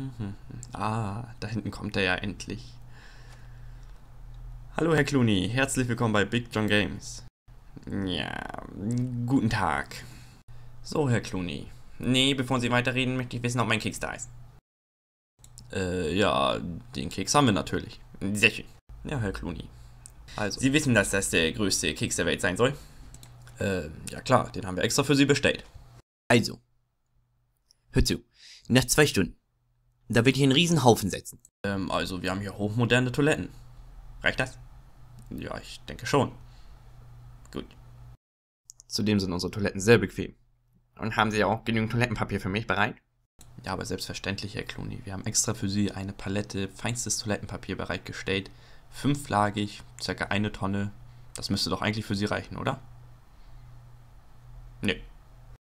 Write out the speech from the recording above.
Mhm. Ah, da hinten kommt er ja endlich. Hallo Herr Clooney, herzlich willkommen bei Big John Games. Ja, guten Tag. So, Herr Clooney. Nee, bevor Sie weiterreden, möchte ich wissen, ob mein Keks da ist. Äh, ja, den Keks haben wir natürlich. Sehr schön. Ja, Herr Clooney. Also, Sie wissen, dass das der größte Keks der Welt sein soll? Äh, ja klar, den haben wir extra für Sie bestellt. Also, hör zu. Nach zwei Stunden da wird hier ein Riesenhaufen setzen. Ähm, also wir haben hier hochmoderne Toiletten. Reicht das? Ja, ich denke schon. Gut. Zudem sind unsere Toiletten sehr bequem. Und haben Sie auch genügend Toilettenpapier für mich bereit? Ja, aber selbstverständlich, Herr Clooney. Wir haben extra für Sie eine Palette feinstes Toilettenpapier bereitgestellt. Fünflagig, circa eine Tonne. Das müsste doch eigentlich für Sie reichen, oder?